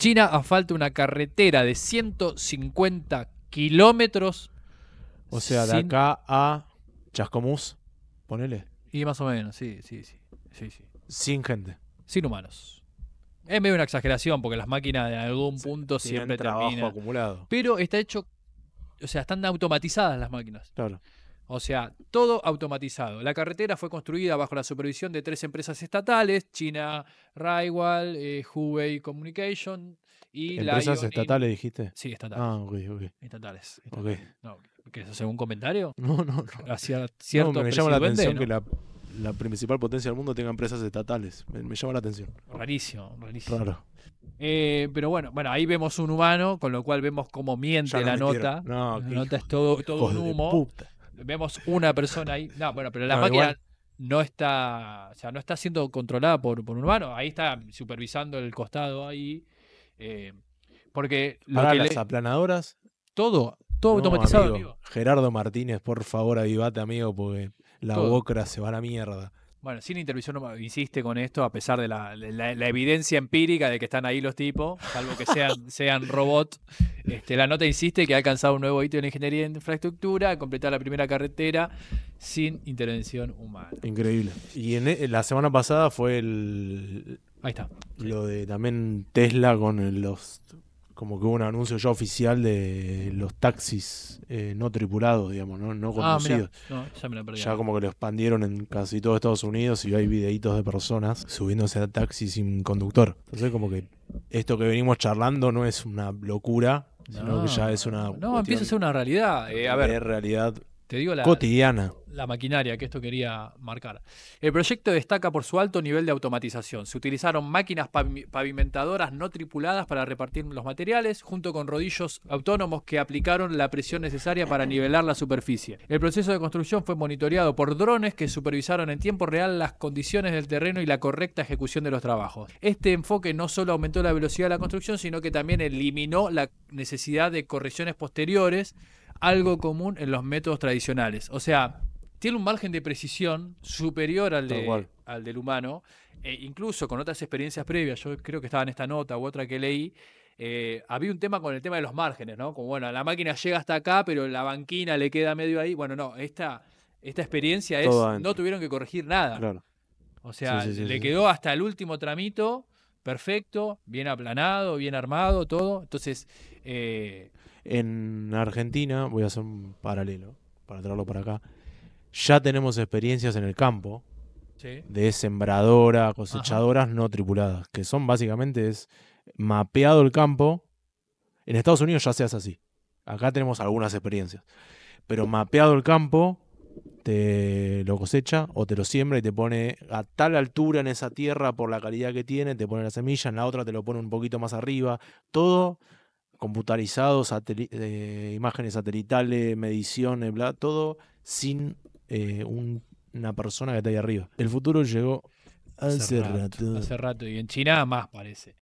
China asfalta una carretera de 150 kilómetros. O sea, de acá a Chascomús, ponele. Y más o menos, sí, sí, sí, Sin gente. Sin humanos. Es medio una exageración porque las máquinas de algún punto siempre trabajo acumulado. Pero está hecho, o sea, están automatizadas las máquinas. Claro. O sea, todo automatizado. La carretera fue construida bajo la supervisión de tres empresas estatales, China Railway, eh, Communication y la... ¿Empresas estatales dijiste? Sí, estatales. Ah, ok, ok. Estatales. estatales. No, hacer un comentario? No, no, no. me llama la atención que la, principal potencia del mundo tenga empresas estatales. Me, llama la atención. Rarísimo, rarísimo. Claro. Eh, pero bueno, bueno, ahí vemos un humano, con lo cual vemos cómo miente la nota. No, la nota es todo, todo humo vemos una persona ahí. No, bueno, pero la máquina no está, o sea, no está siendo controlada por, por un humano. Ahí está supervisando el costado ahí. Eh, porque las aplanadoras. Todo, todo automatizado. Gerardo Martínez, por favor, avivate, amigo, porque la boca se va a la mierda. Bueno, sin intervención humana. insiste con esto, a pesar de la, evidencia empírica de que están ahí los tipos, salvo que sean, sean robots. Este, la nota insiste que ha alcanzado un nuevo hito en ingeniería de infraestructura, completar la primera carretera sin intervención humana. Increíble. Y en, e, la semana pasada fue el. Ahí está. Lo de también Tesla con los como que hubo un anuncio ya oficial de los taxis eh, no tripulados, digamos, no, ah, conducidos. ya, como que lo expandieron en casi todo Estados Unidos y hay videitos de personas subiéndose a taxi sin conductor. Entonces como que esto que venimos charlando no es una locura, sino que ah. ya es una... No, empieza a ser una realidad. Es eh, a ver, realidad te digo la, cotidiana. La maquinaria que esto quería marcar. El proyecto destaca por su alto nivel de automatización. Se utilizaron máquinas pavimentadoras no tripuladas para repartir los materiales, junto con rodillos autónomos que aplicaron la presión necesaria para nivelar la superficie. El proceso de construcción fue monitoreado por drones que supervisaron en tiempo real las condiciones del terreno y la correcta ejecución de los trabajos. Este enfoque no solo aumentó la velocidad de la construcción, sino que también eliminó la necesidad de correcciones posteriores algo común en los métodos tradicionales. O sea, tiene un margen de precisión superior al, de, al del humano, e incluso con otras experiencias previas, yo creo que estaba en esta nota u otra que leí, eh, había un tema con el tema de los márgenes, ¿no? Como, bueno, la máquina llega hasta acá, pero la banquina le queda medio ahí. Bueno, no, esta, esta experiencia es, no tuvieron que corregir nada. O sea, le quedó hasta el último tramito perfecto, bien aplanado, bien armado, todo. Entonces, eh, en Argentina, voy a hacer un paralelo para traerlo para acá, ya tenemos experiencias en el campo de sembradoras, cosechadoras no tripuladas, que son básicamente es mapeado el campo. En Estados Unidos ya se hace así. Acá tenemos algunas experiencias. Pero mapeado el campo, te lo cosecha o te lo siembra y te pone a tal altura en esa tierra por la calidad que tiene, te pone la semilla, en la otra te lo pone un poquito más arriba. Todo computarizados, eh, imágenes satelitales, mediciones, bla, todo sin eh, una persona que está ahí arriba. El futuro llegó hace, rato. Hace rato, y en China más parece.